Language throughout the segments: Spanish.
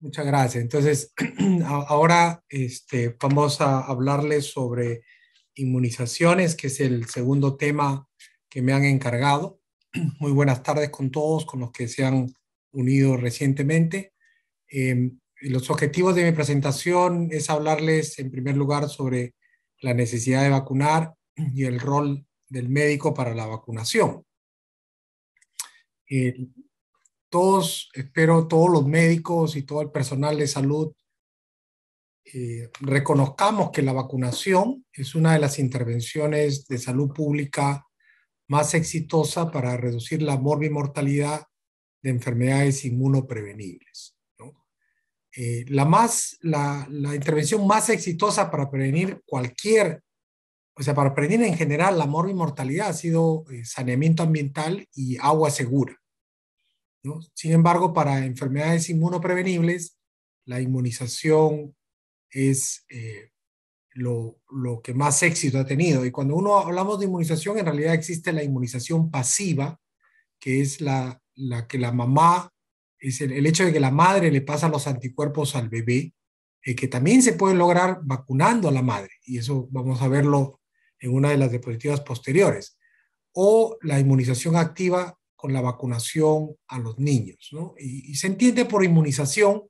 Muchas gracias. Entonces, ahora este, vamos a hablarles sobre inmunizaciones, que es el segundo tema que me han encargado. Muy buenas tardes con todos, con los que se han unido recientemente. Em, los objetivos de mi presentación es hablarles en primer lugar sobre la necesidad de vacunar y el rol del médico para la vacunación. Eh, todos, espero todos los médicos y todo el personal de salud eh, reconozcamos que la vacunación es una de las intervenciones de salud pública más exitosa para reducir la morbimortalidad de enfermedades inmunoprevenibles. Eh, la, intervención más exitosa para prevenir cualquier, o sea, para prevenir en general la morbimortalidad ha sido eh, saneamiento ambiental y agua segura. Sin embargo, para enfermedades inmunoprevenibles, la inmunización es eh, lo, que más éxito ha tenido. Y cuando uno hablamos de inmunización, en realidad existe la inmunización pasiva, que es la, que la mamá, es el, hecho de que la madre le pasa los anticuerpos al bebé, eh, que también se puede lograr vacunando a la madre. Y eso vamos a verlo en una de las diapositivas posteriores. O la inmunización activa con la vacunación a los niños. ¿no? Y, se entiende por inmunización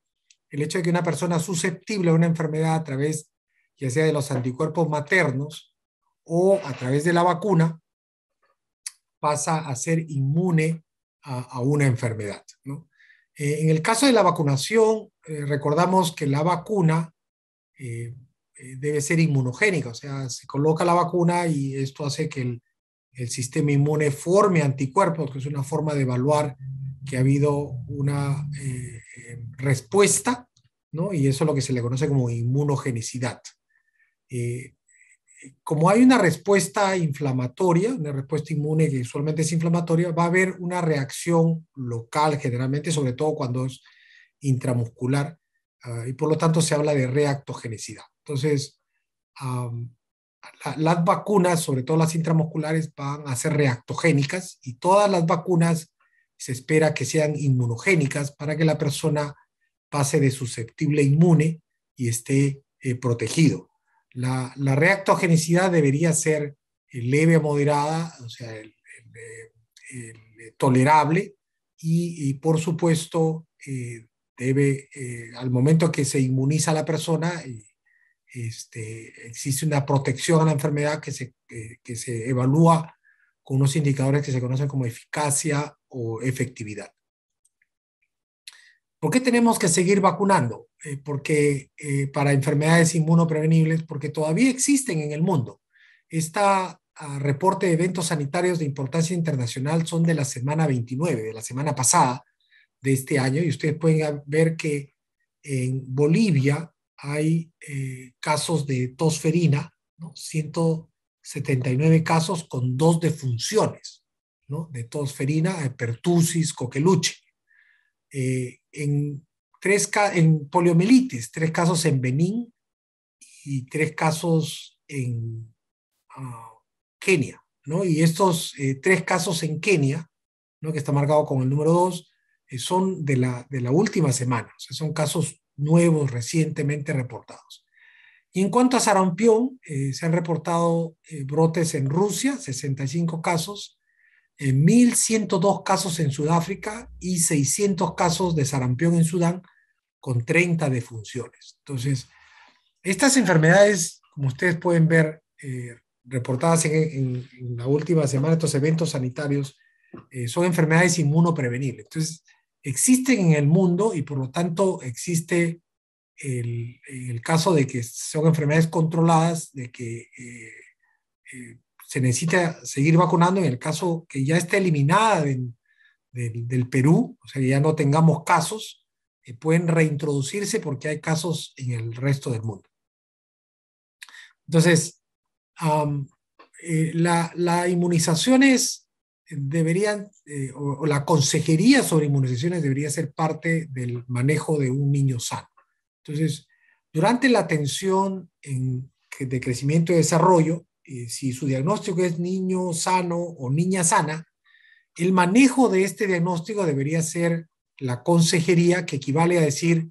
el hecho de que una persona susceptible a una enfermedad a través ya sea de los anticuerpos maternos o a través de la vacuna, pasa a ser inmune a, una enfermedad. Eh, en el caso de la vacunación, eh, recordamos que la vacuna eh, debe ser inmunogénica, o sea, se coloca la vacuna y esto hace que el, el sistema inmune forme anticuerpos, que es una forma de evaluar que ha habido una eh, em, respuesta, ¿no? Y eso es lo que se le conoce como inmunogenicidad. Eh, como hay una respuesta inflamatoria, una respuesta inmune que usualmente es inflamatoria, va a haber una reacción local generalmente, sobre todo cuando es intramuscular, ah, y por lo tanto se habla de reactogenicidad. Entonces, las vacunas, sobre todo las intramusculares, van a ser reactogénicas y todas las vacunas se espera que sean inmunogénicas para que la persona pase de susceptible a inmune y esté eh, protegido. La, reactogenicidad debería ser eh, leve a moderada, o sea, eh, tolerable y, por supuesto debe, al momento que se inmuniza la persona, este, existe una protección a la enfermedad que se, que, se evalúa con unos indicadores que se conocen como eficacia o efectividad. ¿Por qué tenemos que seguir vacunando? Eh, porque eh, para enfermedades inmunoprevenibles, porque todavía existen en el mundo. Este reporte de eventos sanitarios de importancia internacional son de la semana 29, de la semana pasada de este año, y ustedes pueden ver que en Bolivia hay eh, casos de tosferina, 179 casos con dos defunciones de tosferina, pertusis, coqueluche. Eh, en, tres en poliomielitis, tres casos en Benín y tres casos en ah, Kenia. Y estos eh, tres casos en Kenia, que está marcado con el número 2, son de la, de la última semana, o sea, son casos nuevos recientemente reportados. en cuanto a sarampión, eh, se han reportado eh, brotes en Rusia, 65 casos, en 1.102 casos en Sudáfrica y 600 casos de sarampión en Sudán, con 30 defunciones. Entonces, estas enfermedades, como ustedes pueden ver, eh, reportadas en, en, la última semana, estos eventos sanitarios, son enfermedades inmunoprevenibles. Entonces, existen en el mundo y por lo tanto existe el, el caso de que son enfermedades controladas, de que eh, eh, se necesita seguir vacunando en el caso que ya esté eliminada del, Perú, o sea, que ya no tengamos casos, eh, pueden reintroducirse porque hay casos en el resto del mundo. Entonces, la inmunización es deberían, eh, o, la consejería sobre inmunizaciones debería ser parte del manejo de un niño sano. Entonces, durante la atención de crecimiento y desarrollo, eh, si su diagnóstico es niño sano o niña sana, el manejo de este diagnóstico debería ser la consejería, que equivale a decir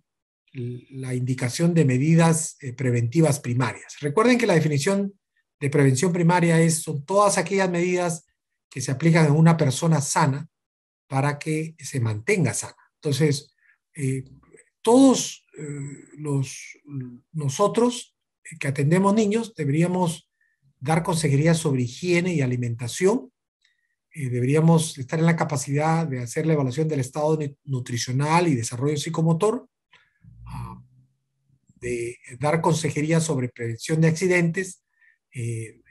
la indicación de medidas eh, preventivas primarias. Recuerden que la definición de prevención primaria es, son todas aquellas medidas que se aplica en una persona sana para que se mantenga sana. Entonces, eh, todos eh, los, nosotros que atendemos niños deberíamos dar consejería sobre higiene y alimentación. Eh, deberíamos estar en la capacidad de hacer la evaluación del estado nutricional y desarrollo psicomotor, ah, de dar consejería sobre prevención de accidentes,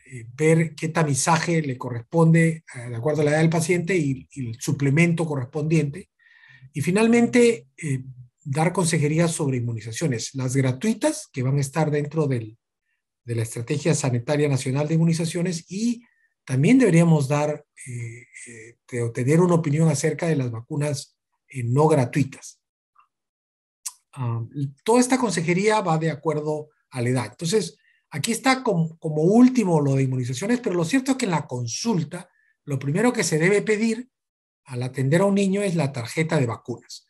eh, ver qué tamizaje le corresponde eh, de acuerdo a la edad del paciente y, el suplemento correspondiente. Y finalmente, eh, dar consejerías sobre inmunizaciones, las gratuitas que van a estar dentro de la Estrategia Sanitaria Nacional de Inmunizaciones y también deberíamos dar o tener una opinión acerca de las vacunas no gratuitas. Ah, toda esta consejería va de acuerdo a la edad. Entonces, Aquí está como, último lo de inmunizaciones, pero lo cierto es que en la consulta lo primero que se debe pedir al atender a un niño es la tarjeta de vacunas.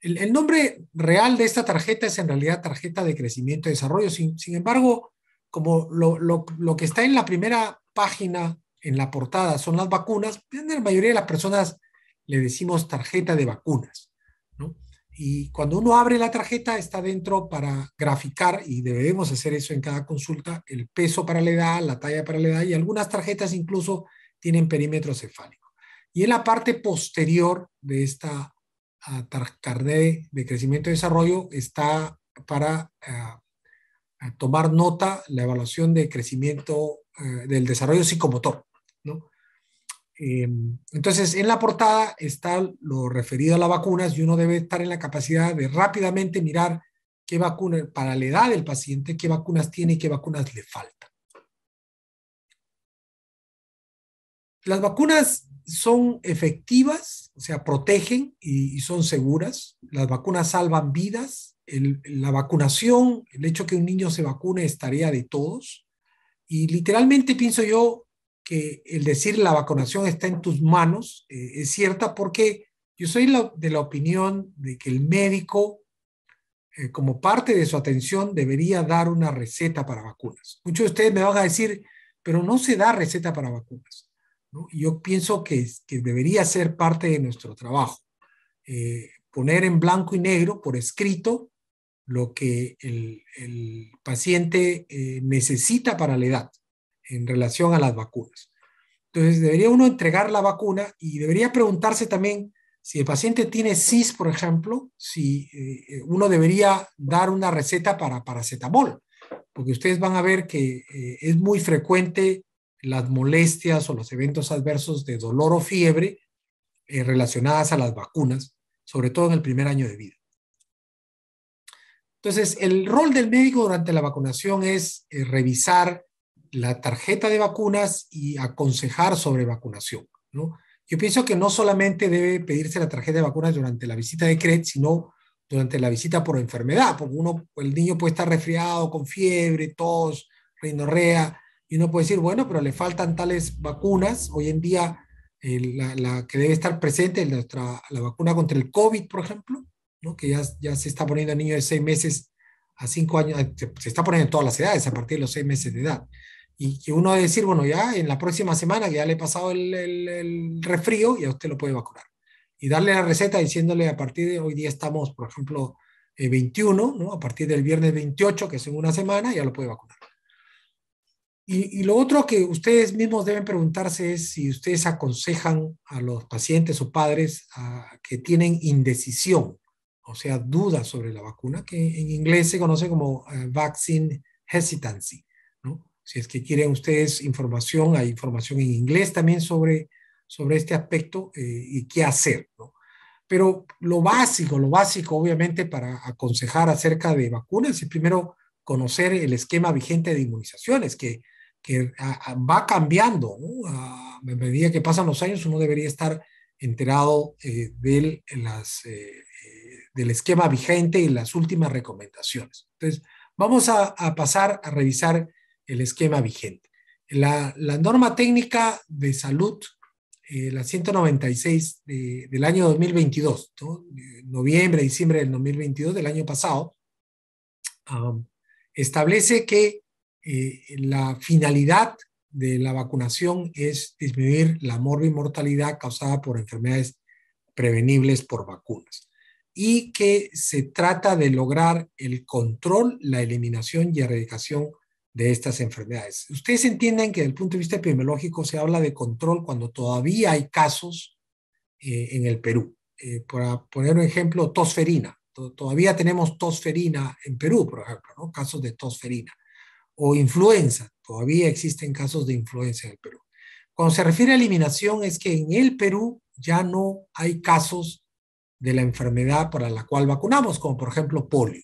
El, nombre real de esta tarjeta es en realidad tarjeta de crecimiento y desarrollo. Sin, embargo, como lo, lo, que está en la primera página, en la portada, son las vacunas, en la mayoría de las personas le decimos tarjeta de vacunas. ¿no? Y cuando uno abre la tarjeta está dentro para graficar, y debemos hacer eso en cada consulta, el peso para la edad, la talla para la edad, y algunas tarjetas incluso tienen perímetro cefálico. Y en la parte posterior de esta ah, carnet de crecimiento y desarrollo está para ah, ah, tomar nota la evaluación de crecimiento eh, del desarrollo psicomotor. Em, entonces, en la portada está lo referido a las vacunas y uno debe estar en la capacidad de rápidamente mirar qué vacuna, para la edad del paciente, qué vacunas tiene y qué vacunas le falta. Las vacunas son efectivas, o sea, protegen y, son seguras. Las vacunas salvan vidas. la vacunación, el hecho que un niño se vacune es tarea de todos. Y literalmente pienso yo, que el decir la vacunación está en tus manos eh, es cierta porque yo soy de la opinión de que el médico, eh, como parte de su atención, debería dar una receta para vacunas. Muchos de ustedes me van a decir, pero no se da receta para vacunas. yo pienso que, debería ser parte de nuestro trabajo. Eh, poner en blanco y negro, por escrito, lo que el paciente necesita para la edad en relación a las vacunas. Entonces, debería uno entregar la vacuna y debería preguntarse también si el paciente tiene CIS, por ejemplo, si eh, uno debería dar una receta para paracetamol, porque ustedes van a ver que eh, es muy frecuente las molestias o los eventos adversos de dolor o fiebre eh, relacionadas a las vacunas, sobre todo en el primer año de vida. Entonces, el rol del médico durante la vacunación es revisar la tarjeta de vacunas y aconsejar sobre vacunación. ¿no? Yo pienso que no solamente debe pedirse la tarjeta de vacunas durante la visita de CRED, sino durante la visita por enfermedad, porque uno, el niño puede estar resfriado, con fiebre, tos, rinorrea, y uno puede decir, bueno, pero le faltan tales vacunas. Hoy en día, eh, la, que debe estar presente es la vacuna contra el COVID, por ejemplo, ¿no? que ya, ya se está poniendo a niños de seis meses a cinco años, se está poniendo en todas las edades, a partir de los seis meses de edad y que uno debe decir, bueno, ya en la próxima semana que ya le he pasado el, refrío, el ya usted lo puede vacunar. Y darle la receta diciéndole a partir de hoy día estamos, por ejemplo, 21, eh, ¿no? a partir del viernes 28, que es en una semana, ya lo puede vacunar. Y, lo otro que ustedes mismos deben preguntarse es si ustedes aconsejan a los pacientes o padres ah, que tienen indecisión, o sea, dudas sobre la vacuna, que en inglés se conoce como eh, vaccine hesitancy. Si es que quieren ustedes información, hay información en inglés también sobre, sobre este aspecto eh, y qué hacer. ¿no? Pero lo básico, lo básico obviamente para aconsejar acerca de vacunas es primero conocer el esquema vigente de inmunizaciones que, que va cambiando. A, medida que pasan los años uno debería estar enterado eh, del, las, eh, del esquema vigente y las últimas recomendaciones. Entonces, vamos a, a pasar a revisar el esquema vigente. La, norma técnica de salud, eh, la 196 del año 2022, noviembre, diciembre del 2022, del año pasado, establece que eh, la finalidad de la vacunación es disminuir la mortalidad causada por enfermedades prevenibles por vacunas y que se trata de lograr el control, la eliminación y erradicación de estas enfermedades. Ustedes entienden que desde el punto de vista epidemiológico se habla de control cuando todavía hay casos eh, en el Perú. Eh, para poner un ejemplo, tosferina. Todavía tenemos tosferina en Perú, por ejemplo, ¿no? casos de tosferina. O influenza. Todavía existen casos de influenza en el Perú. Cuando se refiere a eliminación es que en el Perú ya no hay casos de la enfermedad para la cual vacunamos, como por ejemplo polio.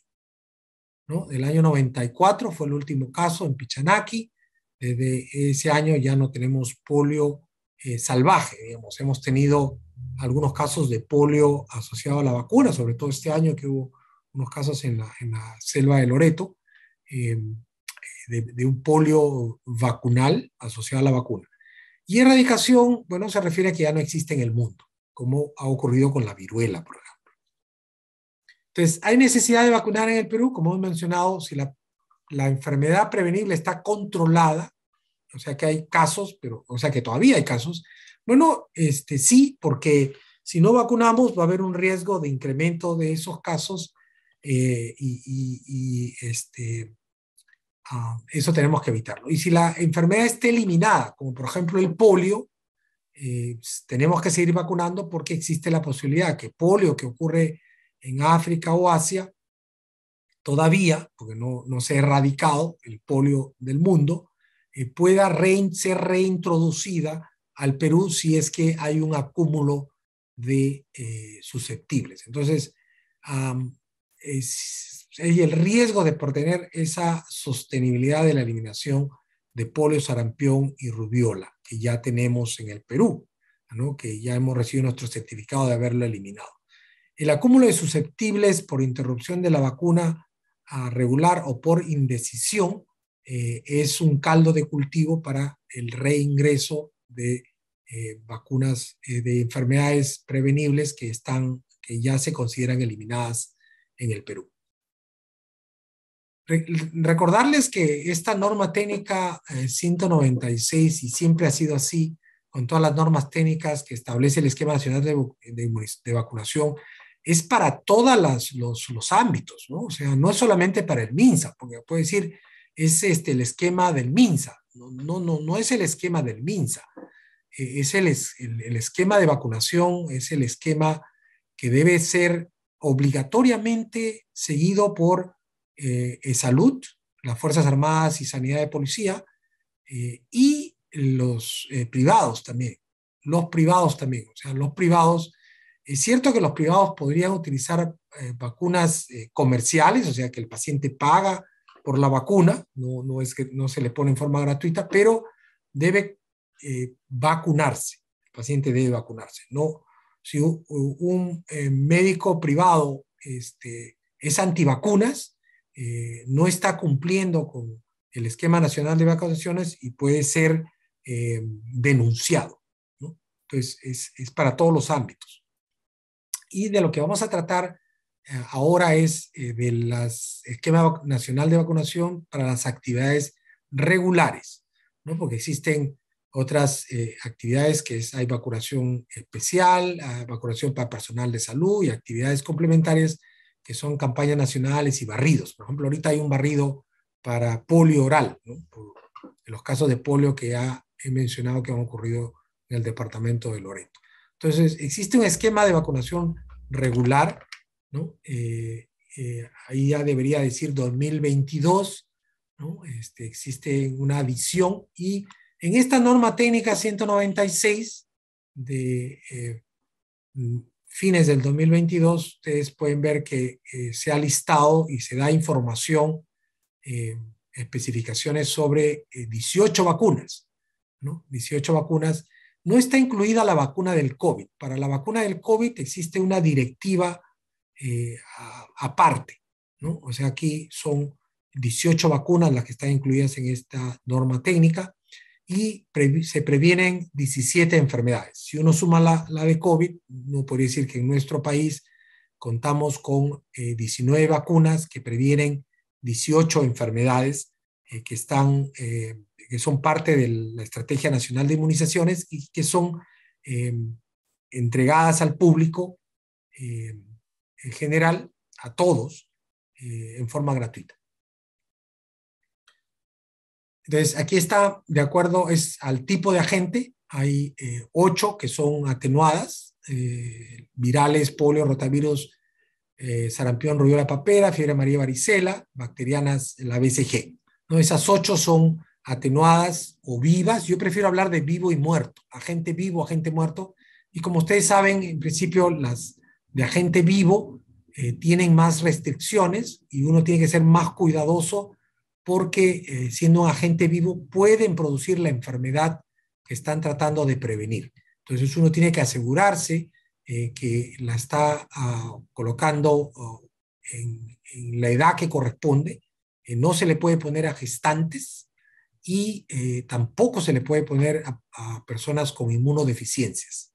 ¿no? El año 94 fue el último caso en Pichanaki. Desde ese año ya no tenemos polio eh, salvaje, digamos. Hemos tenido algunos casos de polio asociado a la vacuna, sobre todo este año que hubo unos casos en la, selva de Loreto, em, de, de, un polio vacunal asociado a la vacuna. Y erradicación, bueno, se refiere a que ya no existe en el mundo, como ha ocurrido con la viruela, por entonces, ¿hay necesidad de vacunar en el Perú? Como hemos mencionado, si la, enfermedad prevenible está controlada, o sea que hay casos, pero, o sea que todavía hay casos, bueno, este, sí, porque si no vacunamos va a haber un riesgo de incremento de esos casos eh, y, este, ah, eso tenemos que evitarlo. Y si la enfermedad esté eliminada, como por ejemplo el polio, eh, tenemos que seguir vacunando porque existe la posibilidad que polio que ocurre en África o Asia, todavía, porque no, se ha erradicado el polio del mundo, eh, pueda ser reintroducida al Perú si es que hay un acúmulo de eh, susceptibles. Entonces, hay el riesgo de por tener esa sostenibilidad de la eliminación de polio, sarampión y rubiola que ya tenemos en el Perú, que ya hemos recibido nuestro certificado de haberlo eliminado. El acúmulo de susceptibles por interrupción de la vacuna regular o por indecisión eh, es un caldo de cultivo para el reingreso de eh, vacunas eh, de enfermedades prevenibles que, están, que ya se consideran eliminadas en el Perú. recordarles que esta norma técnica 196, y siempre ha sido así, con todas las normas técnicas que establece el esquema nacional de vacunación, es para todos los, ámbitos, ¿no? O sea, no es solamente para el MINSA, porque puede decir, es este, el esquema del MINSA. No, no, no, es el esquema del MINSA. E, es el, esquema de vacunación, es el esquema que debe ser obligatoriamente seguido por eh, eh, Salud, las Fuerzas Armadas y Sanidad de Policía, eh, y los privados también. Los privados también. O sea, los privados es cierto que los privados podrían utilizar eh, vacunas eh, comerciales, o sea, que el paciente paga por la vacuna, no, es que no se le pone en forma gratuita, pero debe eh, vacunarse, el paciente debe vacunarse. No, si un, médico privado este, es antivacunas, no está cumpliendo con el esquema nacional de vacunaciones y puede ser denunciado. Entonces, es para todos los ámbitos. Y de lo que vamos a tratar eh, ahora es eh, del esquema nacional de vacunación para las actividades regulares, ¿no? porque existen otras eh, actividades que es, hay vacunación especial, vacunación para personal de salud y actividades complementarias que son campañas nacionales y barridos. Por ejemplo, ahorita hay un barrido para polio oral, en los casos de polio que ya he mencionado que han ocurrido en el departamento de Loreto. Entonces, existe un esquema de vacunación regular, ¿no? Eh, eh, ahí ya debería decir 2022, ¿no? Este, existe una adición y en esta norma técnica 196 de eh, fines del 2022, ustedes pueden ver que se ha listado y se da información, especificaciones sobre 18 vacunas, ¿no? 18 vacunas no está incluida la vacuna del COVID. Para la vacuna del COVID existe una directiva eh, aparte. ¿no? O sea, aquí son 18 vacunas las que están incluidas en esta norma técnica y se previenen 17 enfermedades. Si uno suma la, de COVID, no podría decir que en nuestro país contamos con 19 eh, vacunas que previenen 18 enfermedades eh, que están que eh, son parte de la Estrategia Nacional de Inmunizaciones y que son em, entregadas al público em, en general, a todos, eh, en forma gratuita. Entonces, aquí está, de acuerdo, es al tipo de agente, hay eh, ocho que son atenuadas, virales, polio, rotavirus, sarampión, rubiola papera, fiebre maría varicela, bacterianas, la BCG. Esas ocho son atenuadas o vivas. Yo prefiero hablar de vivo y muerto, agente vivo, agente muerto. Y como ustedes saben, en principio las de agente vivo eh, tienen más restricciones y uno tiene que ser más cuidadoso porque eh, siendo un agente vivo pueden producir la enfermedad que están tratando de prevenir. Entonces uno tiene que asegurarse eh, que la está ah, colocando oh, en, en, la edad que corresponde. no se le puede poner a gestantes, y eh, tampoco se le puede poner a, personas con inmunodeficiencias.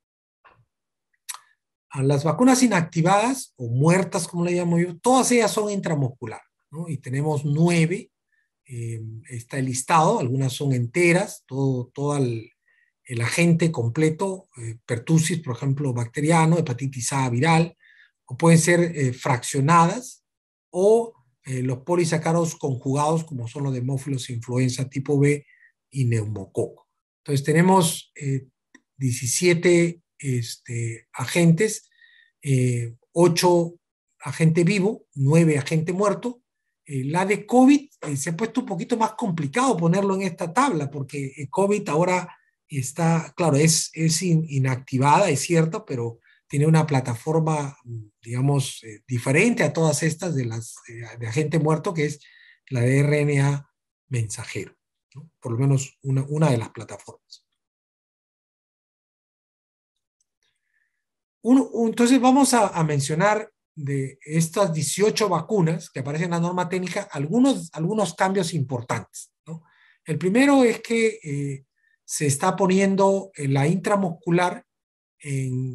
A las vacunas inactivadas o muertas, como le llamo yo, todas ellas son intramuscular, Y tenemos nueve, eh, está el listado, algunas son enteras, todo, todo el, agente completo, eh, pertusis, por ejemplo, bacteriano, hepatitis A viral, o pueden ser fraccionadas o eh, los polisacáridos conjugados, como son los demófilos, e influenza tipo B y neumococo. Entonces tenemos 17 eh, este, agentes, 8 eh, agentes vivo, 9 agente muerto. la de COVID se ha puesto un poquito más complicado ponerlo en esta tabla, porque COVID ahora está, claro, es, es inactivada, es cierto, pero tiene una plataforma, digamos, eh, diferente a todas estas de, las, eh, de agente muerto, que es la de RNA mensajero, por lo menos una, de las plataformas. entonces vamos a, mencionar de estas 18 vacunas que aparecen en la norma técnica algunos, algunos cambios importantes. El primero es que eh, se está poniendo la intramuscular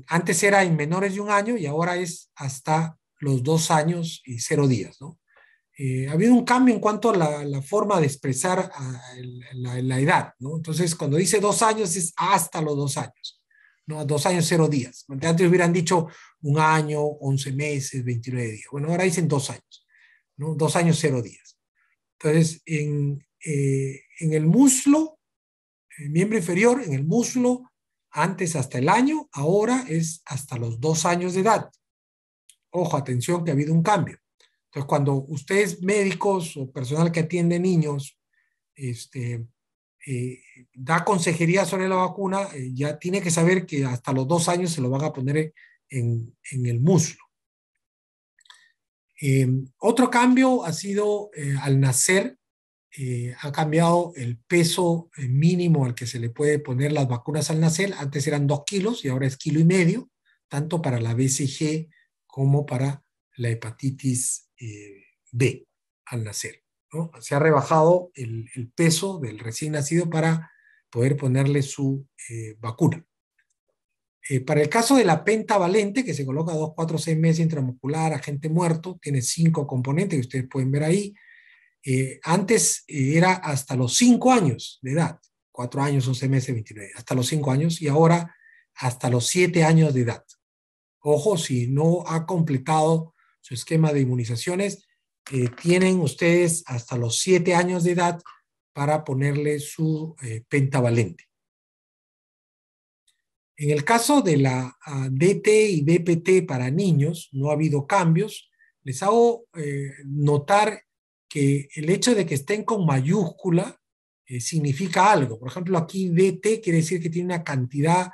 antes era en menores de un año y ahora es hasta los dos años y cero días, ¿no? Eh, ha habido un cambio en cuanto a la, forma de expresar a la, edad, ¿no? Entonces, cuando dice dos años es hasta los dos años, ¿no? Dos años, cero días. Antes hubieran dicho un año, once meses, 29 días. Bueno, ahora dicen dos años, ¿no? Dos años, cero días. Entonces, en, eh, en el muslo, el miembro inferior, en el muslo, antes hasta el año, ahora es hasta los dos años de edad. Ojo, atención que ha habido un cambio. Entonces, cuando ustedes médicos o personal que atiende niños, este, eh, da consejería sobre la vacuna, eh, ya tiene que saber que hasta los dos años se lo van a poner en, el muslo. Eh, otro cambio ha sido al nacer eh, ha cambiado el peso eh, mínimo al que se le puede poner las vacunas al nacer. Antes eran dos kilos y ahora es kilo y medio, tanto para la BCG como para la hepatitis eh, B al nacer. Se ha rebajado el, peso del recién nacido para poder ponerle su vacuna. para el caso de la pentavalente, que se coloca dos, cuatro, seis meses intramuscular, agente muerto, tiene cinco componentes que ustedes pueden ver ahí eh, antes eh, era hasta los 5 años de edad, 4 años, 11 meses, 29, hasta los 5 años y ahora hasta los 7 años de edad. Ojo, si no ha completado su esquema de inmunizaciones, eh, tienen ustedes hasta los 7 años de edad para ponerle su pentavalente. En el caso de la ah, DT y BPT para niños, no ha habido cambios. Les hago notar que el hecho de que estén con mayúscula eh, significa algo. Por ejemplo, aquí DT quiere decir que tiene una cantidad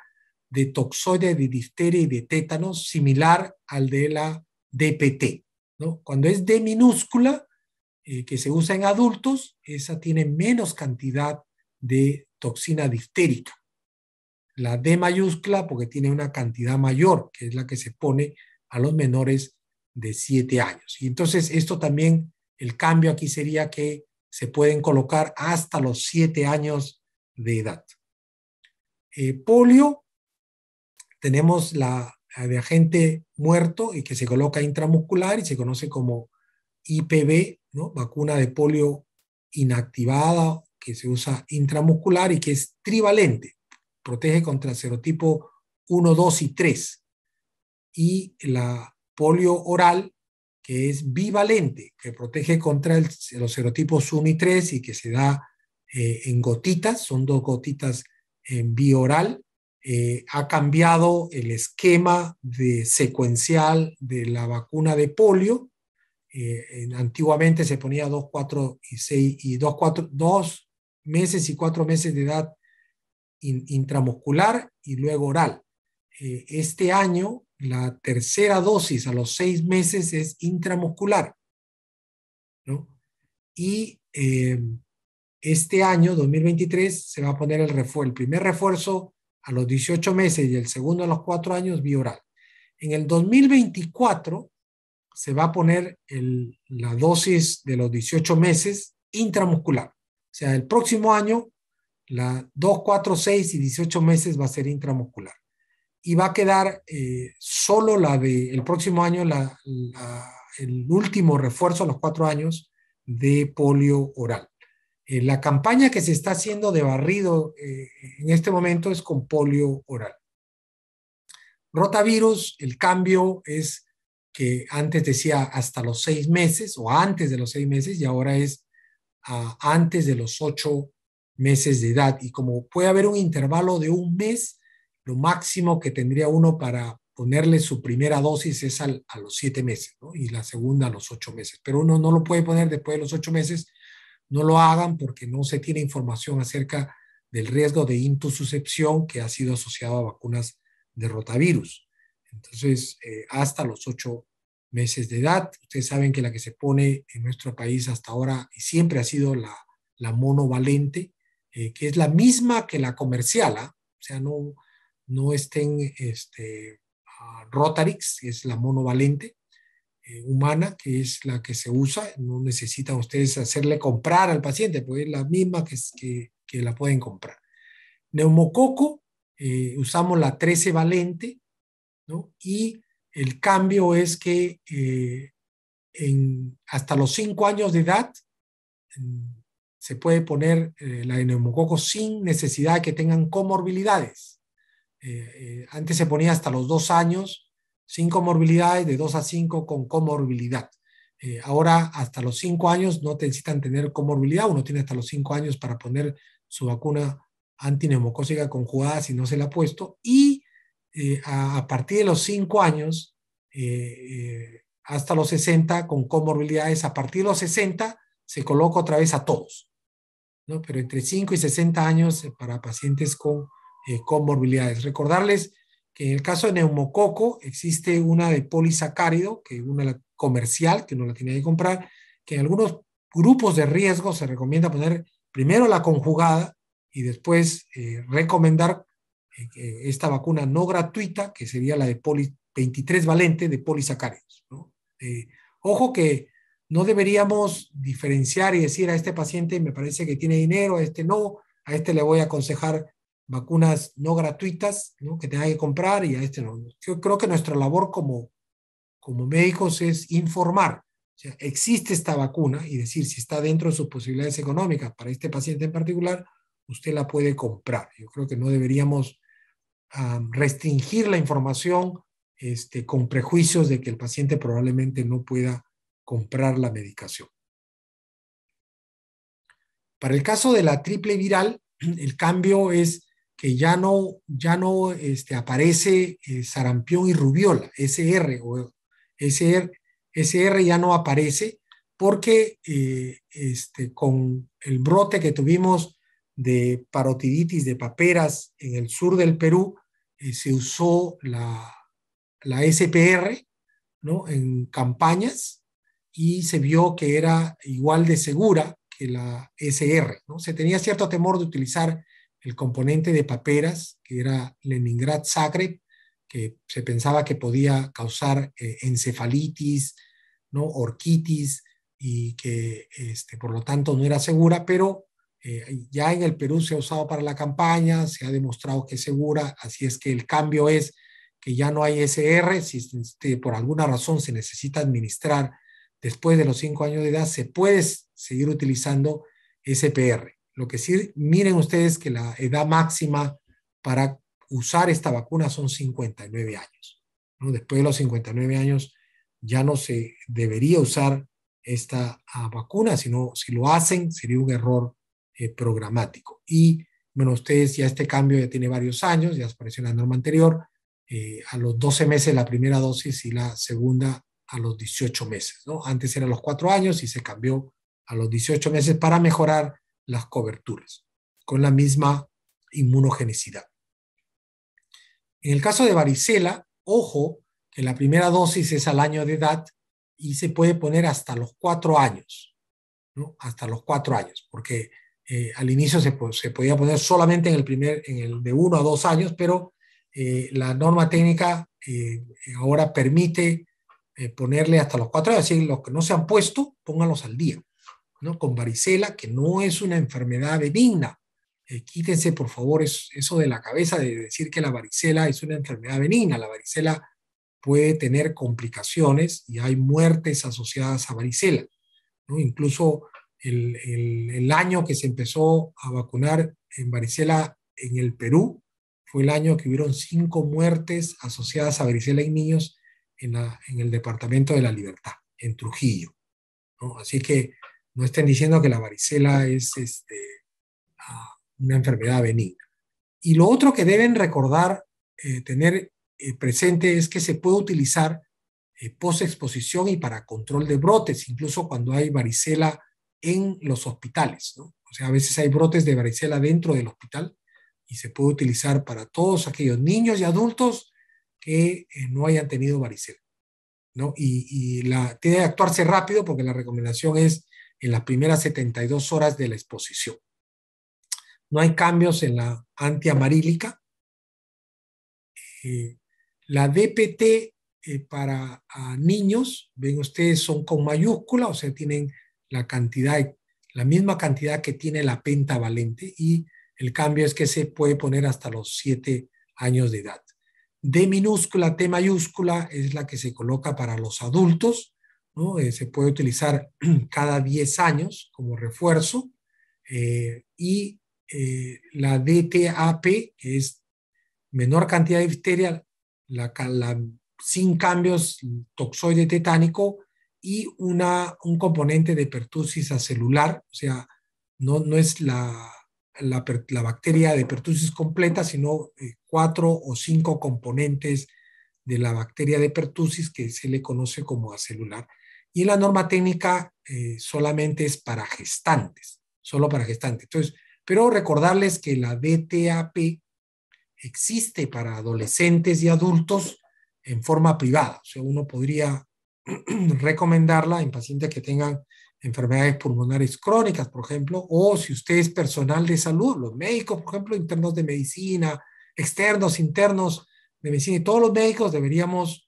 de toxoide, de difteria y de tétano similar al de la DPT. Cuando es D minúscula, eh, que se usa en adultos, esa tiene menos cantidad de toxina difterica. La D mayúscula porque tiene una cantidad mayor, que es la que se pone a los menores de 7 años. Y entonces esto también el cambio aquí sería que se pueden colocar hasta los 7 años de edad. Eh, polio, tenemos la, de agente muerto y que se coloca intramuscular y se conoce como IPV, vacuna de polio inactivada que se usa intramuscular y que es trivalente, protege contra el serotipo 1, 2 y 3. Y la polio oral es bivalente, que protege contra los serotipos 1 y 3 y que se da eh, en gotitas, son dos gotitas en bioral, eh, ha cambiado el esquema de secuencial de la vacuna de polio. Eh, antiguamente se ponía dos cuatro y 6 y dos 4, meses y cuatro meses de edad intramuscular y luego oral. este año la tercera dosis a los seis meses es intramuscular. Y em, este año, 2023, se va a poner el, primer refuerzo a los 18 meses y el segundo a los cuatro años bioral. En el 2024 se va a poner la dosis de los 18 meses intramuscular. O sea, el próximo año, la 2, 4, 6 y 18 meses va a ser intramuscular y va a quedar eh, solo la de el próximo año, el último refuerzo a los cuatro años de polio oral. Eh, la campaña que se está haciendo de barrido eh, en este momento es con polio oral. Rotavirus, el cambio es que antes decía hasta los seis meses o antes de los seis meses y ahora es antes de los ocho meses de edad. Y como puede haber un intervalo de un mes, lo máximo que tendría uno para ponerle su primera dosis es al, a los siete meses ¿no? y la segunda a los ocho meses. Pero uno no lo puede poner después de los ocho meses. No lo hagan porque no se tiene información acerca del riesgo de intususcepción que ha sido asociado a vacunas de rotavirus. Entonces, eh, hasta los ocho meses de edad. Ustedes saben que la que se pone en nuestro país hasta ahora y siempre ha sido la, la monovalente, eh, que es la misma que la comercial. ¿ah? O sea, no, no estén este, ah, Rotarix, es la monovalente eh, humana, que es la que se usa. No necesitan ustedes hacerle comprar al paciente, pues es la misma que, que, la pueden comprar. Neumococo, eh, usamos la 13 valente, Y el cambio es que eh, hasta los 5 años de edad mm, se puede poner la de neumococo sin necesidad de que tengan comorbilidades. Eh, eh, antes se ponía hasta los dos años sin comorbilidades, de 2 a 5 con comorbilidad. Eh, ahora, hasta los cinco años no necesitan tener comorbilidad, uno tiene hasta los cinco años para poner su vacuna antineumocócica conjugada si no se la ha puesto. Y a, partir de los cinco años, hasta los 60 con comorbilidades, a partir de los 60 se coloca otra vez a todos. ¿no? Pero entre 5 y 60 años para pacientes con eh, comorbilidades. Recordarles que en el caso de neumococo existe una de polisacárido, que una comercial, que no la tiene que comprar, que en algunos grupos de riesgo se recomienda poner primero la conjugada y después eh, recomendar eh, esta vacuna no gratuita, que sería la de 23 valente de polisacáridos. Eh, ojo que no deberíamos diferenciar y decir a este paciente me parece que tiene dinero, a este no, a este le voy a aconsejar vacunas no gratuitas ¿no? que tenga que comprar y a este no. Yo creo que nuestra labor como, médicos es informar. O sea, existe esta vacuna y decir si está dentro de sus posibilidades económicas para este paciente en particular, usted la puede comprar. Yo creo que no deberíamos restringir la información este, con prejuicios de que el paciente probablemente no pueda comprar la medicación. Para el caso de la triple viral, el cambio es que ya no, ya no este, aparece eh, sarampión y rubiola, SR, o SR, ya no aparece porque eh, este, con el brote que tuvimos de parotiditis de paperas en el sur del Perú, eh, se usó la, la SPR ¿no? en campañas y se vio que era igual de segura que la SR. ¿no? Se tenía cierto temor de utilizar el componente de paperas, que era Leningrad Zagreb, que se pensaba que podía causar eh, encefalitis, ¿no? orquitis, y que este, por lo tanto no era segura, pero eh, ya en el Perú se ha usado para la campaña, se ha demostrado que es segura, así es que el cambio es que ya no hay SR, si este, por alguna razón se necesita administrar después de los cinco años de edad, se puede seguir utilizando SPR. Lo que sí, miren ustedes que la edad máxima para usar esta vacuna son 59 años. Después de los 59 años ya no se debería usar esta ah, vacuna, sino si lo hacen sería un error eh, programático. Y bueno, ustedes ya este cambio ya tiene varios años, ya apareció en la norma anterior, eh, a los 12 meses la primera dosis y la segunda a los 18 meses. ¿no? Antes eran los 4 años y se cambió a los 18 meses para mejorar las coberturas, con la misma inmunogenicidad. En el caso de varicela, ojo, que la primera dosis es al año de edad y se puede poner hasta los cuatro años, ¿no? Hasta los cuatro años, porque eh, al inicio se, podía poner solamente en el primer, en el de uno a dos años, pero eh, la norma técnica eh, ahora permite ponerle hasta los cuatro años, así que los que no se han puesto, pónganlos al día. ¿no? con varicela, que no es una enfermedad benigna. Eh, quítense, por favor, eso, de la cabeza de decir que la varicela es una enfermedad benigna. La varicela puede tener complicaciones y hay muertes asociadas a varicela. Incluso el, año que se empezó a vacunar en varicela en el Perú fue el año que hubieron cinco muertes asociadas a varicela en niños en, en el Departamento de la Libertad, en Trujillo. Así que no estén diciendo que la varicela es este, ah, una enfermedad benigna. Y lo otro que deben recordar, eh, tener eh, presente es que se puede utilizar eh, post exposición y para control de brotes, incluso cuando hay varicela en los hospitales. O sea, a veces hay brotes de varicela dentro del hospital y se puede utilizar para todos aquellos niños y adultos que eh, no hayan tenido varicela. Y, la, tiene que actuarse rápido porque la recomendación es en las primeras 72 horas de la exposición. No hay cambios en la antiamarílica. Eh, la DPT eh, para niños, ven ustedes, son con mayúscula, o sea, tienen la cantidad, la misma cantidad que tiene la pentavalente y el cambio es que se puede poner hasta los 7 años de edad. D minúscula, T mayúscula es la que se coloca para los adultos ¿no? Eh, se puede utilizar cada 10 años como refuerzo eh, y eh, la DTAP, que es menor cantidad de difteria, sin cambios, toxoide tetánico y una, un componente de pertusis acelular, o sea, no, es la, bacteria de pertusis completa, sino cuatro o cinco componentes de la bacteria de pertusis que se le conoce como acelular y la norma técnica eh, solamente es para gestantes, solo para gestantes. Entonces, pero recordarles que la DTAP existe para adolescentes y adultos en forma privada. O sea, uno podría recomendarla en pacientes que tengan enfermedades pulmonares crónicas, por ejemplo, o si usted es personal de salud, los médicos, por ejemplo, internos de medicina, externos, internos de medicina, y todos los médicos deberíamos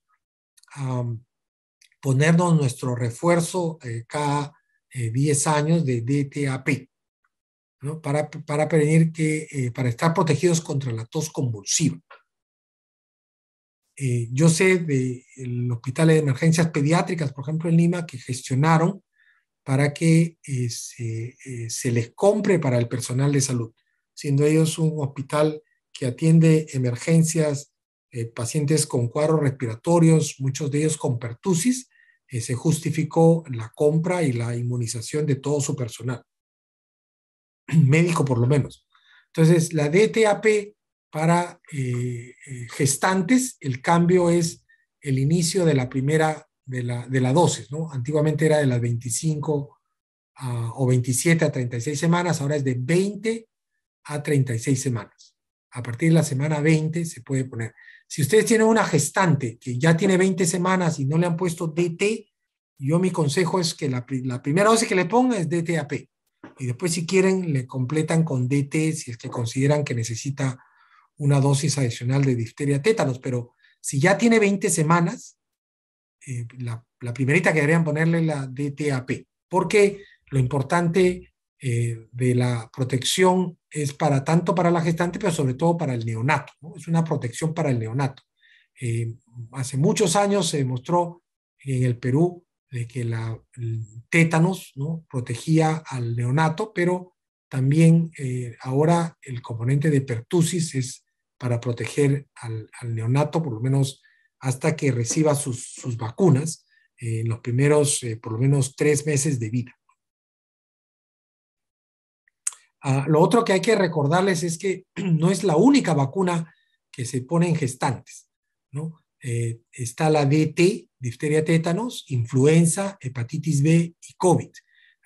ponernos nuestro refuerzo eh, cada 10 eh, años de DTAP, ¿no? para, para, prevenir que, eh, para estar protegidos contra la tos convulsiva. yo sé de hospitales de emergencias pediátricas, por ejemplo, en Lima, que gestionaron para que se, les compre para el personal de salud, siendo ellos un hospital que atiende emergencias, pacientes con cuadros respiratorios, muchos de ellos con pertusis, eh, se justificó la compra y la inmunización de todo su personal, médico por lo menos. Entonces, la DTAP para eh, eh, gestantes, el cambio es el inicio de la primera, de la, dosis, ¿no? Antiguamente era de las 25 ah, o 27 a 36 semanas, ahora es de 20 a 36 semanas. A partir de la semana 20 se puede poner. Si ustedes tienen una gestante que ya tiene 20 semanas y no le han puesto DT, yo mi consejo es que la, primera dosis que le ponga es DTAP. Y después si quieren le completan con DT si es que consideran que necesita una dosis adicional de difteria tétanos. Pero si ya tiene 20 semanas, eh, la, la primerita que deberían ponerle la DTAP. Porque lo importante eh, de la protección es para tanto para la gestante, pero sobre todo para el neonato. Es una protección para el neonato. Eh, hace muchos años se demostró en el Perú de que la, el tétanos protegía al neonato, pero también eh, ahora el componente de pertusis es para proteger al, neonato, por lo menos hasta que reciba sus, vacunas en los primeros, por lo menos, tres meses de vida. Ah, lo otro que hay que recordarles es que no es la única vacuna que se pone en gestantes, ¿no? Eh, está la DT, difteria tétanos, influenza, hepatitis B y COVID.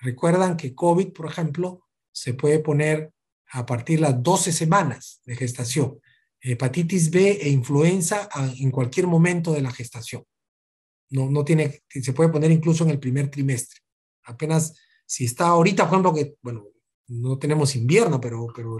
Recuerdan que COVID, por ejemplo, se puede poner a partir de las 12 semanas de gestación. Hepatitis B e influenza ah, en cualquier momento de la gestación. No, no tiene, se puede poner incluso en el primer trimestre. Apenas si está ahorita, por ejemplo, que, bueno, no tenemos invierno, pero, pero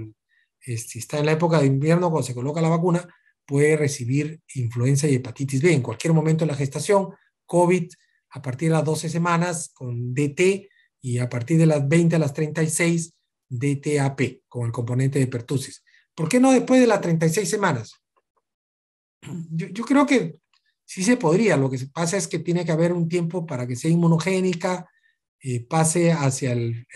si este, está en la época de invierno, cuando se coloca la vacuna, puede recibir influenza y hepatitis B en cualquier momento de la gestación, COVID a partir de las 12 semanas con DT y a partir de las 20 a las 36 DTAP con el componente de pertusis. ¿Por qué no después de las 36 semanas? Yo, yo creo que sí se podría, lo que pasa es que tiene que haber un tiempo para que sea inmunogénica, eh, pase hacia el,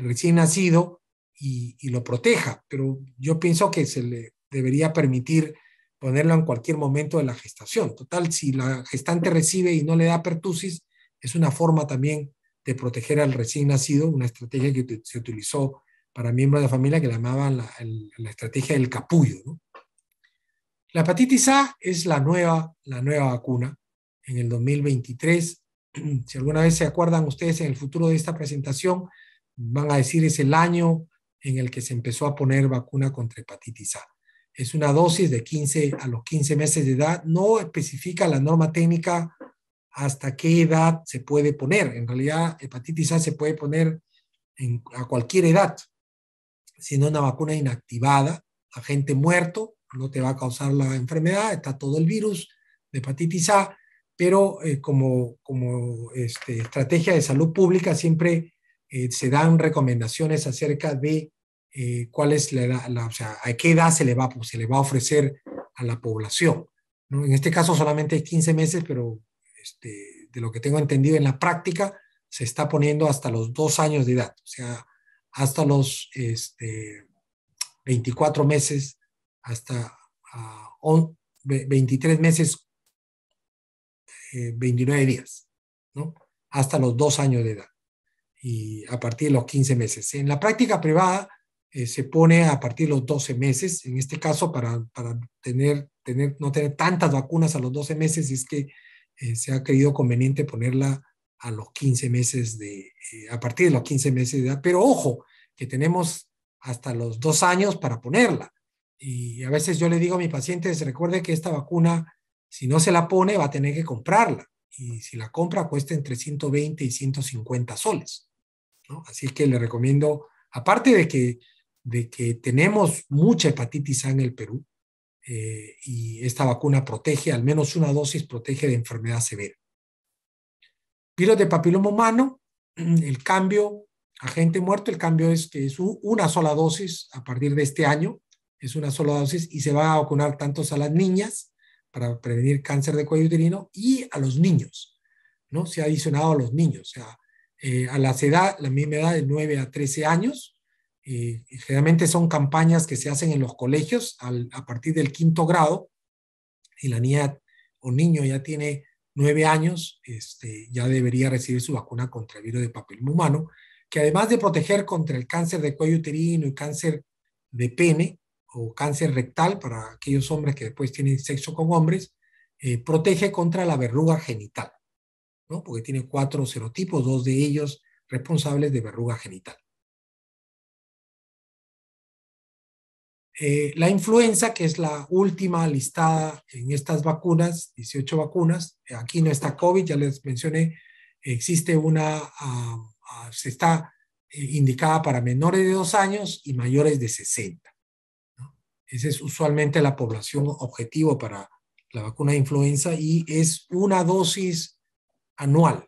recién nacido y, lo proteja, pero yo pienso que se le debería permitir ponerlo en cualquier momento de la gestación. Total, si la gestante recibe y no le da pertusis, es una forma también de proteger al recién nacido, una estrategia que se utilizó para miembros de la familia que llamaban la, estrategia del capullo. La hepatitis A es la nueva, la nueva vacuna. En el 2023 Si alguna vez se acuerdan ustedes en el futuro de esta presentación, van a decir es el año en el que se empezó a poner vacuna contra hepatitis A. Es una dosis de 15 a los 15 meses de edad. No especifica la norma técnica hasta qué edad se puede poner. En realidad, hepatitis A se puede poner a cualquier edad, Si siendo una vacuna inactivada, agente muerto, no te va a causar la enfermedad, está todo el virus de hepatitis A, pero eh, como, como este, estrategia de salud pública siempre eh, se dan recomendaciones acerca de eh, cuál es la, o sea, a qué edad se le va, pues, se le va a ofrecer a la población. ¿no? En este caso solamente 15 meses, pero este, de lo que tengo entendido en la práctica, se está poniendo hasta los dos años de edad, o sea, hasta los este, 24 meses, hasta 23 ah, meses 29 eh, días, ¿no? Hasta los dos años de edad y a partir de los 15 meses. En la práctica privada eh, se pone a partir de los 12 meses, en este caso para, para tener, tener, no tener tantas vacunas a los 12 meses, es que eh, se ha creído conveniente ponerla a los 15 meses de, a partir de los 15 meses de edad. Pero ojo, que tenemos hasta los dos años para ponerla. Y a veces yo le digo a mis pacientes, recuerde que esta vacuna si no se la pone, va a tener que comprarla. Y si la compra, cuesta entre 120 y 150 soles. Así que le recomiendo, aparte de que, de que tenemos mucha hepatitis A en el Perú, eh, y esta vacuna protege, al menos una dosis protege de enfermedad severa. Virus de papiloma humano, el cambio, a gente muerto, el cambio es que es una sola dosis a partir de este año, es una sola dosis y se va a vacunar tantos a las niñas para prevenir cáncer de cuello uterino y a los niños, ¿no? Se ha adicionado a los niños, o sea, eh, a las edad, la misma edad de 9 a 13 años, generalmente son campañas que se hacen en los colegios a partir del quinto grado, y la niña o niño ya tiene 9 años, este, ya debería recibir su vacuna contra el virus de papiloma humano, que además de proteger contra el cáncer de cuello uterino y cáncer de pene, o cáncer rectal para aquellos hombres que después tienen sexo con hombres, eh, protege contra la verruga genital, ¿no? porque tiene cuatro serotipos, dos de ellos responsables de verruga genital. Eh, la influenza, que es la última listada en estas vacunas, 18 vacunas, aquí no está COVID, ya les mencioné, existe una, ah, ah, se está eh, indicada para menores de dos años y mayores de 60. Esa es usualmente la población objetivo para la vacuna de influenza y es una dosis anual.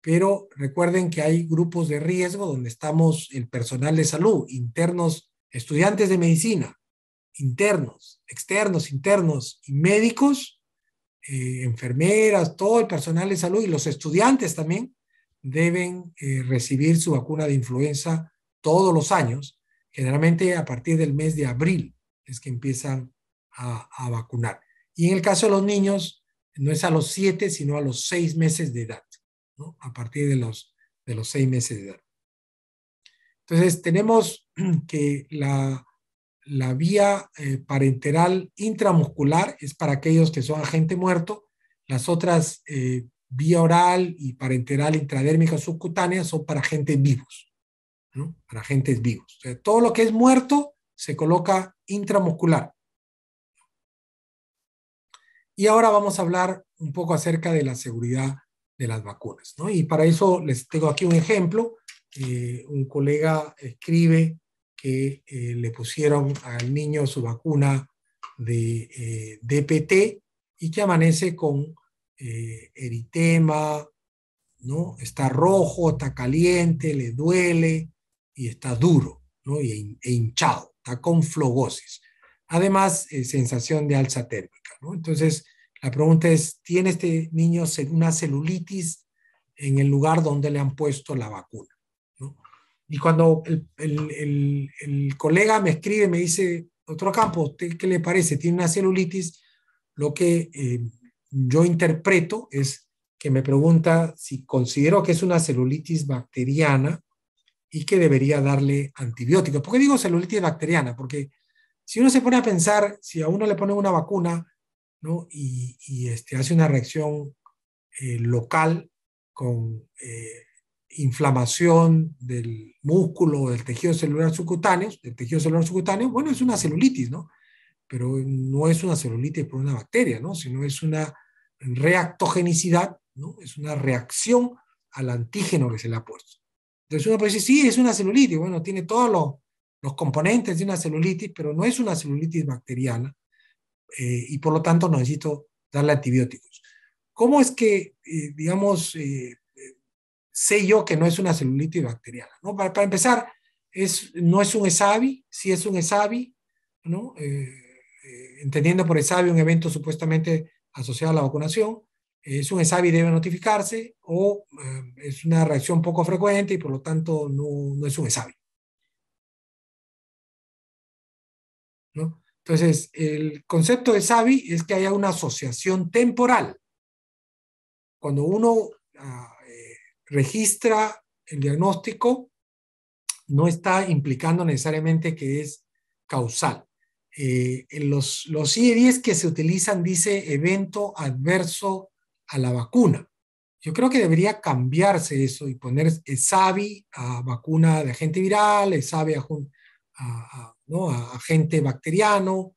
Pero recuerden que hay grupos de riesgo donde estamos el personal de salud, internos, estudiantes de medicina, internos, externos, internos y médicos, eh, enfermeras, todo el personal de salud y los estudiantes también deben eh, recibir su vacuna de influenza todos los años, generalmente a partir del mes de abril es que empiezan a, vacunar. Y en el caso de los niños, no es a los siete, sino a los seis meses de edad, ¿no? a partir de los, de los seis meses de edad. Entonces, tenemos que la, la vía eh, parenteral intramuscular es para aquellos que son agente muerto, las otras eh, vía oral y parenteral intradérmica subcutánea son para agentes vivos, ¿no? para agentes vivos. O sea, todo lo que es muerto se coloca intramuscular. Y ahora vamos a hablar un poco acerca de la seguridad de las vacunas. Y para eso les tengo aquí un ejemplo. Eh, un colega escribe que eh, le pusieron al niño su vacuna de eh, DPT y que amanece con eritema, ¿no? Está rojo, está caliente, le duele y está duro, E, hinchado con flogosis. Además, eh, sensación de alza térmica. Entonces, la pregunta es, ¿tiene este niño una celulitis en el lugar donde le han puesto la vacuna? Y cuando el, colega me escribe, me dice, otro campo, qué le parece? ¿Tiene una celulitis? Lo que eh, yo interpreto es que me pregunta si considero que es una celulitis bacteriana y que debería darle antibióticos. ¿Por qué digo celulitis bacteriana? Porque si uno se pone a pensar, si a uno le ponen una vacuna y, este, hace una reacción eh, local con eh, inflamación del músculo o del tejido celular subcutáneo, del tejido celular subcutáneo, bueno, es una celulitis, ¿no? Pero no es una celulitis por una bacteria, ¿no? Sino es una reactogenicidad, ¿no? Es una reacción al antígeno que se le ha puesto. Entonces uno puede decir, sí, es una celulitis. Bueno, tiene todos los, componentes de una celulitis, pero no es una celulitis bacteriana eh, y por lo tanto no necesito darle antibióticos. ¿Cómo es que, eh, digamos, eh, sé yo que no es una celulitis bacteriana? ¿no? Para, empezar, es, no es un ESAVI, si es un ESAVI, ¿no? entendiendo por ESAVI un evento supuestamente asociado a la vacunación, es un ESAVI debe notificarse o eh, es una reacción poco frecuente y por lo tanto no, es un ESAVI. Entonces, el concepto de SAVI es que haya una asociación temporal. Cuando uno ah, eh, registra el diagnóstico, no está implicando necesariamente que es causal. Eh, los, los que se utilizan dice evento adverso a la vacuna. Yo creo que debería cambiarse eso y poner ESAVI a vacuna de agente viral, ESAVI a, a, ¿no? a agente bacteriano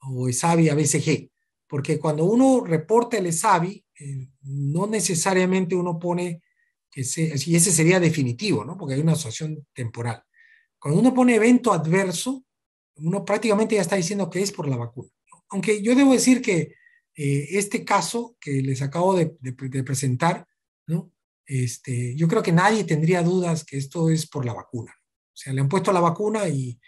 o ESAVI a BCG. Porque cuando uno reporta el ESAVI, eh, no necesariamente uno pone que y ese sería definitivo, ¿no? porque hay una asociación temporal. Cuando uno pone evento adverso, uno prácticamente ya está diciendo que es por la vacuna. Aunque yo debo decir que eh, este caso que les acabo de, presentar, Este, yo creo que nadie tendría dudas que esto es por la vacuna. O sea, le han puesto la vacuna y,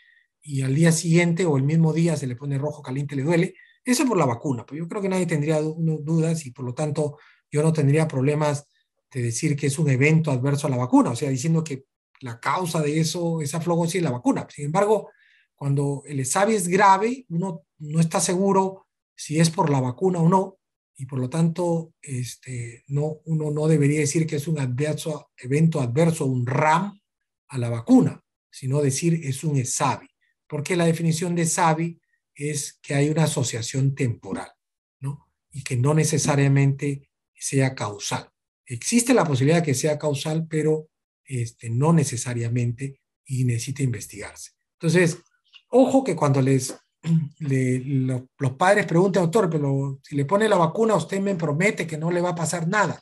y al día siguiente o el mismo día se le pone rojo, caliente, le duele. Eso es por la vacuna, pero yo creo que nadie tendría dudas y por lo tanto yo no tendría problemas de decir que es un evento adverso a la vacuna, o sea, diciendo que la causa de eso es aflogosis y la vacuna. Sin embargo, cuando el ESAVI es grave, uno no está seguro si es por la vacuna o no, y por lo tanto este, no, uno no debería decir que es un evento adverso, un RAM a la vacuna, sino decir es un e SAVI. porque la definición de e SAVI es que hay una asociación temporal ¿no? y que no necesariamente sea causal. Existe la posibilidad de que sea causal, pero este, no necesariamente y necesita investigarse. Entonces, ojo que cuando les los padres preguntan, doctor, pero si le pone la vacuna, usted me promete que no le va a pasar nada.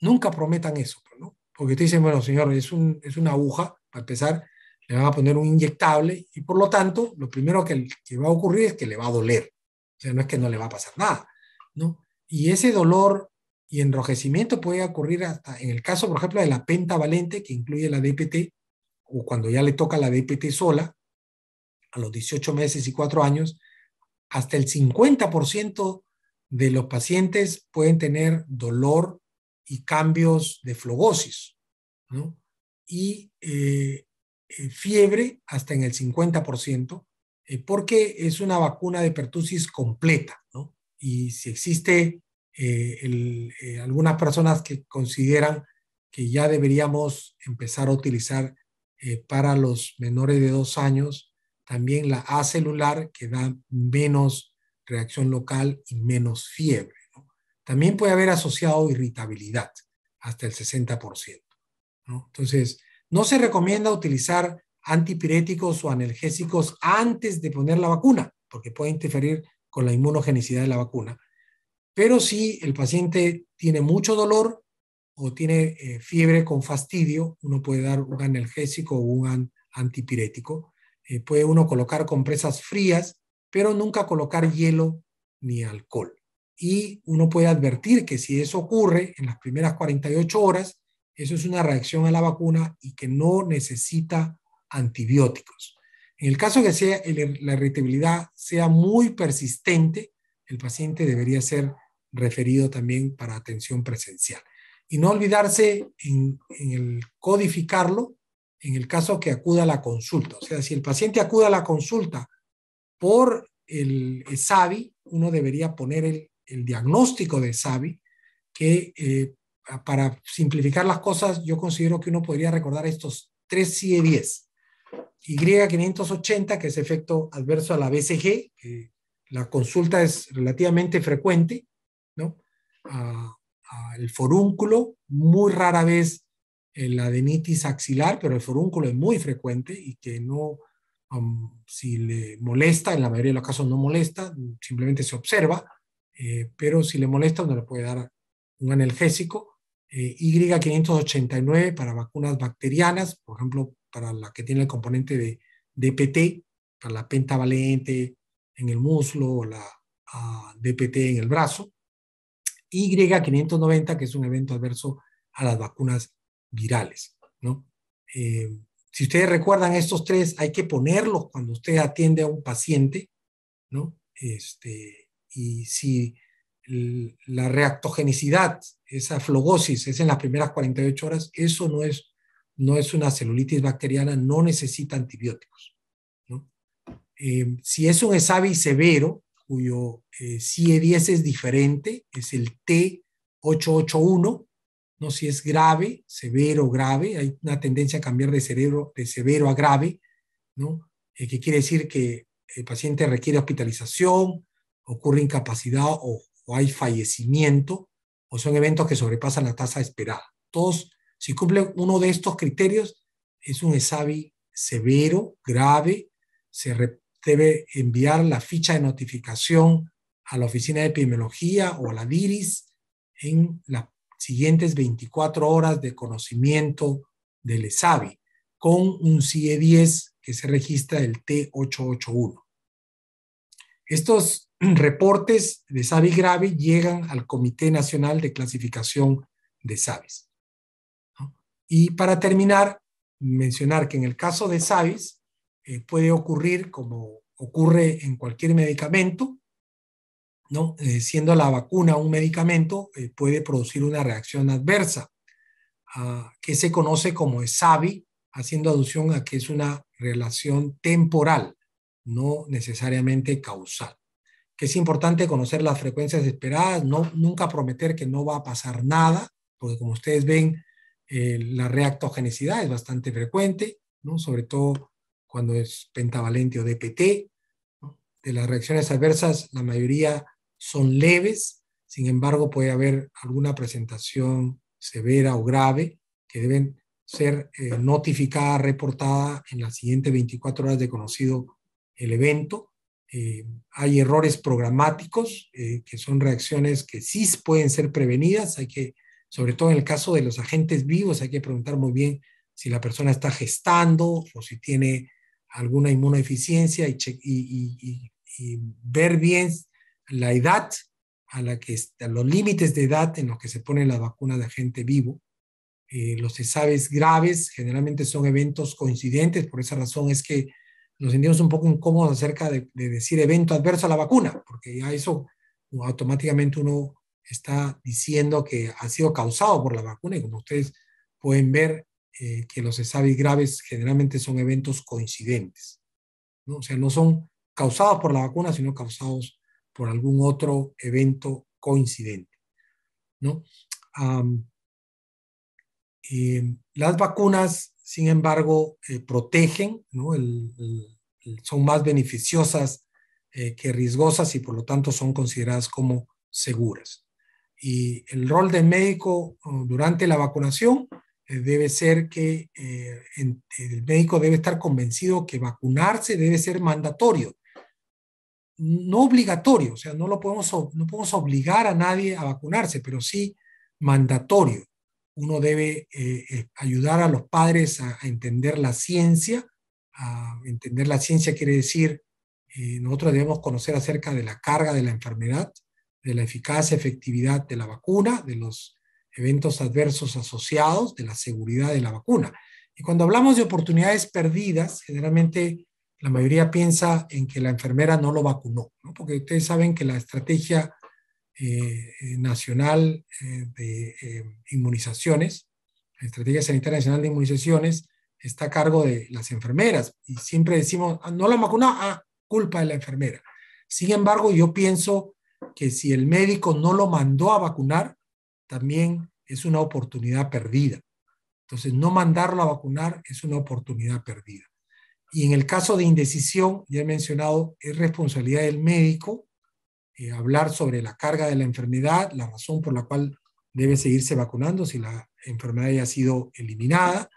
Nunca prometan eso, ¿no? Porque usted dice, bueno, señor, es, un, es una aguja, para empezar, le van a poner un inyectable y por lo tanto, lo primero que, va a ocurrir es que le va a doler. O sea, no es que no le va a pasar nada, ¿no? Y ese dolor y enrojecimiento puede ocurrir hasta en el caso, por ejemplo, de la pentavalente, que incluye la DPT, o cuando ya le toca la DPT sola, a los 18 meses y 4 años, hasta el 50% de los pacientes pueden tener dolor y cambios de flogosis, ¿no? Y eh, eh, fiebre hasta en el 50%, eh, porque es una vacuna de pertusis completa, ¿no? Y si existe algunas personas que consideran que ya deberíamos empezar a utilizar para los menores de dos años también la celular, que da menos reacción local y menos fiebre. También puede haber asociado irritabilidad hasta el 60%. Entonces, no se recomienda utilizar antipiréticos o analgésicos antes de poner la vacuna, porque puede interferir con la inmunogenicidad de la vacuna. Pero si el paciente tiene mucho dolor o tiene eh, fiebre con fastidio, uno puede dar un analgésico o un antipirético. Eh, puede uno colocar compresas frías, pero nunca colocar hielo ni alcohol. Y uno puede advertir que si eso ocurre en las primeras 48 horas, eso es una reacción a la vacuna y que no necesita antibióticos. En el caso que sea er, la irritabilidad sea muy persistente, el paciente debería ser referido también para atención presencial. Y no olvidarse en el codificarlo en el caso que acuda a la consulta. O sea, si el paciente acude a la consulta por el e SAVI, uno debería poner el, diagnóstico de e SAVI, que eh, para simplificar las cosas, yo considero que uno podría recordar estos tres CIE-10. E Y580, que es efecto adverso a la BCG, la consulta es relativamente frecuente, ¿no? el forúnculo, muy rara vez la adenitis axilar, pero el forúnculo es muy frecuente y que no, um, si le molesta, en la mayoría de los casos no molesta, simplemente se observa, eh, pero si le molesta uno le puede dar un analgésico. Eh, Y589 para vacunas bacterianas, por ejemplo, para la que tiene el componente de DPT, para la pentavalente en el muslo o la DPT en el brazo. Y590, que es un evento adverso a las vacunas virales. ¿no? Eh, si ustedes recuerdan estos tres, hay que ponerlos cuando usted atiende a un paciente, ¿no? Este, y si la reactogenicidad, esa flogosis, es en las primeras 48 horas, eso no es, no es una celulitis bacteriana, no necesita antibióticos. Eh, si es un ESAVI severo, cuyo eh, CIE10 e es diferente, es el T881, ¿no? Si es grave, severo, grave, hay una tendencia a cambiar de, cerebro, de severo a grave, ¿no? Eh, que quiere decir que el paciente requiere hospitalización, ocurre incapacidad o, hay fallecimiento, o son eventos que sobrepasan la tasa esperada. Todos, si cumple uno de estos criterios, es un ESAVI severo, grave, se debe enviar la ficha de notificación a la Oficina de Epidemiología o a la DIRIS en la siguientes 24 horas de conocimiento del ESAVI con un CIE e 10 que se registra el T881. Estos reportes de SAVI grave llegan al Comité Nacional de Clasificación de SAVIs. Y para terminar, mencionar que en el caso de SAVIs eh, puede ocurrir, como ocurre en cualquier medicamento, ¿no? Eh, siendo la vacuna un medicamento, eh, puede producir una reacción adversa, ah, que se conoce como SAVI, haciendo aducción a que es una relación temporal, no necesariamente causal. Que es importante conocer las frecuencias esperadas, no, nunca prometer que no va a pasar nada, porque como ustedes ven, eh, la reactogenicidad es bastante frecuente, ¿no? sobre todo cuando es pentavalente o DPT. De las reacciones adversas, la mayoría son leves, sin embargo puede haber alguna presentación severa o grave que deben ser eh, notificada, reportada en las siguientes 24 horas de conocido el evento. Eh, hay errores programáticos, eh, que son reacciones que sí pueden ser prevenidas. Hay que, sobre todo en el caso de los agentes vivos, hay que preguntar muy bien si la persona está gestando o si tiene alguna inmunodeficiencia y ver bien la edad a la que están los límites de edad en los que se pone la vacuna de gente vivo. Eh, los ESAVES graves generalmente son eventos coincidentes, por esa razón es que nos sentimos un poco incómodos acerca de, decir evento adverso a la vacuna, porque ya eso automáticamente uno está diciendo que ha sido causado por la vacuna y como ustedes pueden ver eh, que los ESAVES graves generalmente son eventos coincidentes, ¿no? o sea, no son causados por la vacuna, sino causados por algún otro evento coincidente. ¿no? Em, las vacunas, sin embargo, eh, protegen, son más beneficiosas eh, que riesgosas y por lo tanto son consideradas como seguras. Y el rol del médico uh, durante la vacunación eh, debe ser que el médico debe estar convencido que vacunarse debe ser mandatorio no obligatorio, o sea, no, lo podemos, no podemos obligar a nadie a vacunarse, pero sí mandatorio. Uno debe eh, eh, ayudar a los padres a, entender la ciencia. A entender la ciencia quiere decir, eh, nosotros debemos conocer acerca de la carga de la enfermedad, de la eficacia, efectividad de la vacuna, de los eventos adversos asociados, de la seguridad de la vacuna. Y cuando hablamos de oportunidades perdidas, generalmente la mayoría piensa en que la enfermera no lo vacunó, porque ustedes saben que la estrategia eh, eh, nacional eh, de inmunizaciones, la estrategia sanitaria nacional de inmunizaciones, está a cargo de las enfermeras y siempre decimos, ah, no la vacunó, ah, culpa de la enfermera. Sin embargo, yo pienso que si el médico no lo mandó a vacunar, también es una oportunidad perdida. Entonces, no mandarlo a vacunar es una oportunidad perdida. Y en el caso de indecisión, ya he mencionado, es responsabilidad del médico eh, hablar sobre la carga de la enfermedad, la razón por la cual debe seguirse vacunando si la enfermedad ya ha sido eliminada,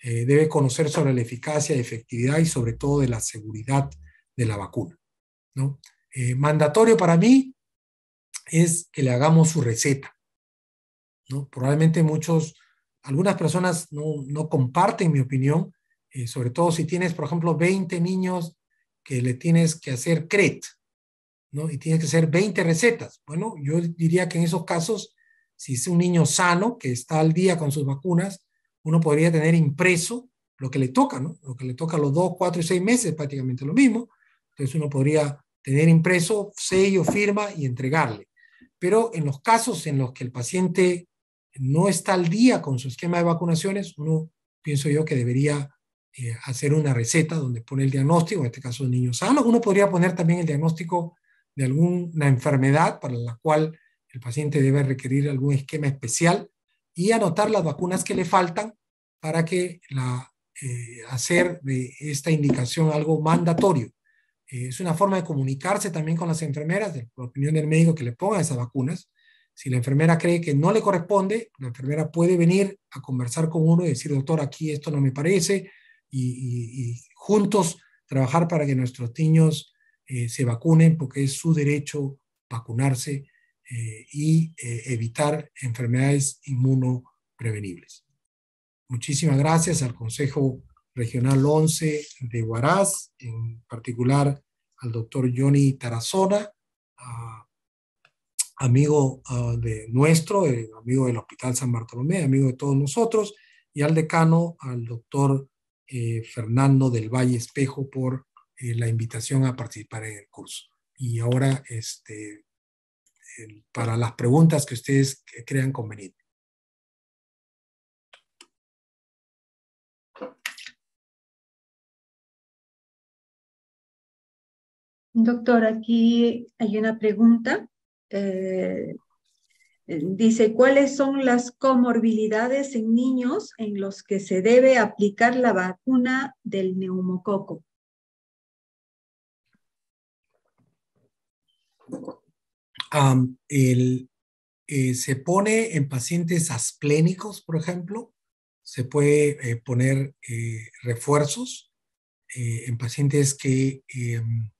eh, debe conocer sobre la eficacia, efectividad y sobre todo de la seguridad de la vacuna. ¿no? Eh, mandatorio para mí es que le hagamos su receta. ¿no? Probablemente muchos, algunas personas no comparten mi opinión, eh, sobre todo si tienes, por ejemplo, 20 niños que le tienes que hacer CRET, ¿no? Y tienes que hacer 20 recetas. Bueno, yo diría que en esos casos, si es un niño sano, que está al día con sus vacunas, uno podría tener impreso lo que le toca, ¿no? Lo que le toca los dos cuatro y seis meses, prácticamente lo mismo. Entonces uno podría tener impreso, sello, firma y entregarle. Pero en los casos en los que el paciente no está al día con su esquema de vacunaciones, uno pienso yo que debería eh, hacer una receta donde pone el diagnóstico, en este caso de niños sanos. Uno podría poner también el diagnóstico de alguna enfermedad para la cual el paciente debe requerir algún esquema especial y anotar las vacunas que le faltan para que la, eh, hacer de esta indicación algo mandatorio. Eh, es una forma de comunicarse también con las enfermeras, de opinión del médico que le ponga esas vacunas. Si la enfermera cree que no le corresponde, la enfermera puede venir a conversar con uno y decir, doctor, aquí esto no me parece, y, juntos trabajar para que nuestros niños eh, se vacunen porque es su derecho vacunarse eh, y eh, evitar enfermedades inmunoprevenibles. Muchísimas gracias al Consejo Regional 11 de Huaraz, en particular al doctor Johnny Tarazona, amigo de nuestro, amigo del Hospital San Bartolomé, amigo de todos nosotros, y al decano, al doctor eh, Fernando del Valle Espejo por eh, la invitación a participar en el curso. Y ahora, este, para las preguntas que ustedes crean conveniente. Doctor, aquí hay una pregunta eh, eh, dice, ¿cuáles son las comorbilidades en niños en los que se debe aplicar la vacuna del neumococo? Eh, se pone en pacientes asplénicos, por ejemplo, se puede eh, poner refuerzos en pacientes que em,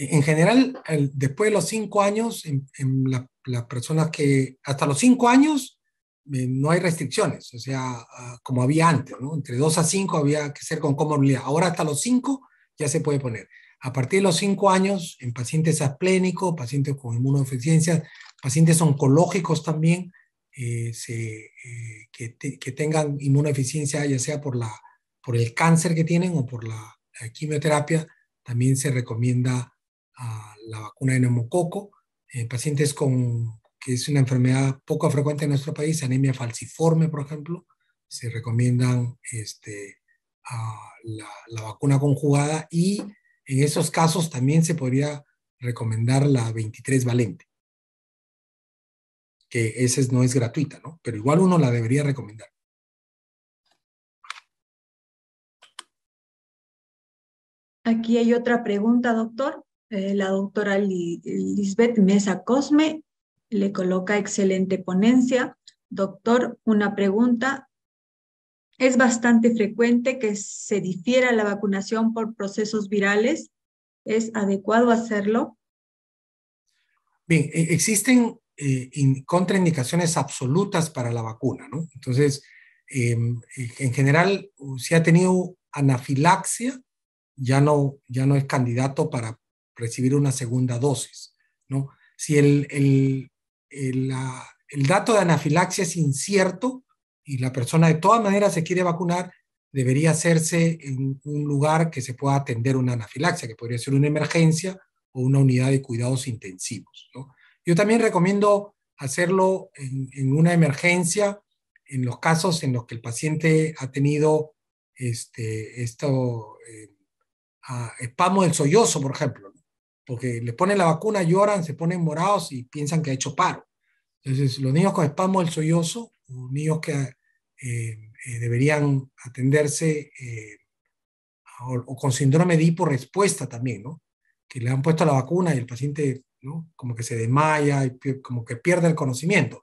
en general, después de los cinco años, en, las personas que hasta los cinco años eh, no hay restricciones, o sea, ah, como había antes, ¿no? Entre dos a cinco había que ser con comorbilidad. Ahora hasta los cinco ya se puede poner. A partir de los cinco años, en pacientes asplénicos, pacientes con inmunodeficiencias, pacientes oncológicos también, eh, eh, que, tengan inmunodeficiencia, ya sea por, el cáncer que tienen o por la quimioterapia, también se recomienda la vacuna de neumococo. en eh, pacientes con, que es una enfermedad poco frecuente en nuestro país, anemia falciforme, por ejemplo, se recomiendan este, la, vacuna conjugada y en esos casos también se podría recomendar la 23 valente, que esa no es gratuita, ¿no? Pero igual uno la debería recomendar. Aquí hay otra pregunta, doctor. Eh, la doctora Lisbeth Mesa Cosme le coloca excelente ponencia. Doctor, una pregunta. Es bastante frecuente que se difiera la vacunación por procesos virales. ¿Es adecuado hacerlo? Bien, e-, existen eh, contraindicaciones absolutas para la vacuna, ¿no? Entonces, em, e-, en general, si ha tenido anafilaxia, ya no, ya no es candidato para recibir una segunda dosis. ¿no? Si el, el, dato de anafilaxia es incierto y la persona de todas maneras se quiere vacunar, debería hacerse en un lugar que se pueda atender una anafilaxia, que podría ser una emergencia o una unidad de cuidados intensivos. Yo también recomiendo hacerlo en, una emergencia, en los casos en los que el paciente ha tenido este, esto, eh, ah, del sollozo, por ejemplo, porque le ponen la vacuna, lloran, se ponen morados y piensan que ha hecho paro. Entonces, los niños con espasmo del sollozo, niños que eh, eh, deberían atenderse eh, o, con síndrome de hiporespuesta también, ¿no? Que le han puesto la vacuna y el paciente, ¿no? Como que se desmaya, y como que pierde el conocimiento.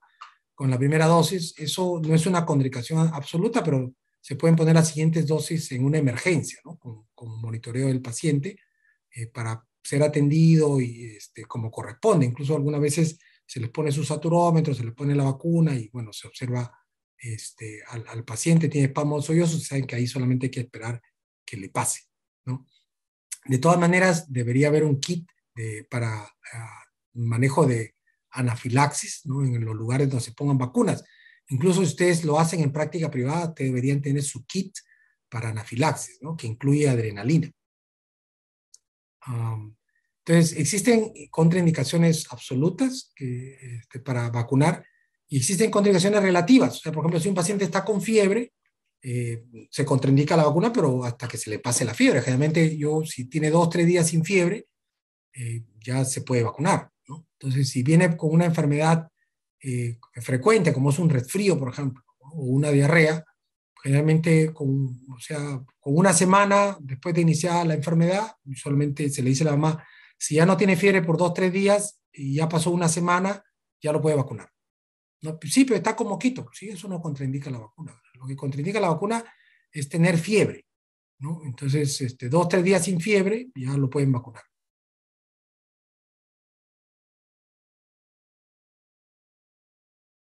Con la primera dosis, eso no es una contraindicación absoluta, pero se pueden poner las siguientes dosis en una emergencia, ¿no? Con, con monitoreo del paciente para ser atendido y este, como corresponde. Incluso algunas veces se les pone su saturómetro, se les pone la vacuna y bueno, se observa este, al, paciente, tiene espasmos saben que ahí solamente hay que esperar que le pase. ¿no? De todas maneras, debería haber un kit para ah, manejo de anafilaxis ¿no? en los lugares donde se pongan vacunas. Incluso si ustedes lo hacen en práctica privada, deberían tener su kit para anafilaxis, ¿no? que incluye adrenalina entonces, existen contraindicaciones absolutas que, este, para vacunar y existen contraindicaciones relativas. O sea, por ejemplo, si un paciente está con fiebre, eh, se contraindica la vacuna, pero hasta que se le pase la fiebre. Generalmente, yo, si tiene dos, tres días sin fiebre, eh, ya se puede vacunar. Entonces, si viene con una enfermedad eh, frecuente, como es un resfrío, por ejemplo, o una diarrea, generalmente con, o sea, con una semana después de iniciar la enfermedad, usualmente se le dice a la mamá, si ya no tiene fiebre por dos, tres días y ya pasó una semana, ya lo puede vacunar. No, pues sí, pero está como quito. Sí, eso no contraindica la vacuna. Lo que contraindica la vacuna es tener fiebre. Entonces, este, dos, tres días sin fiebre, ya lo pueden vacunar.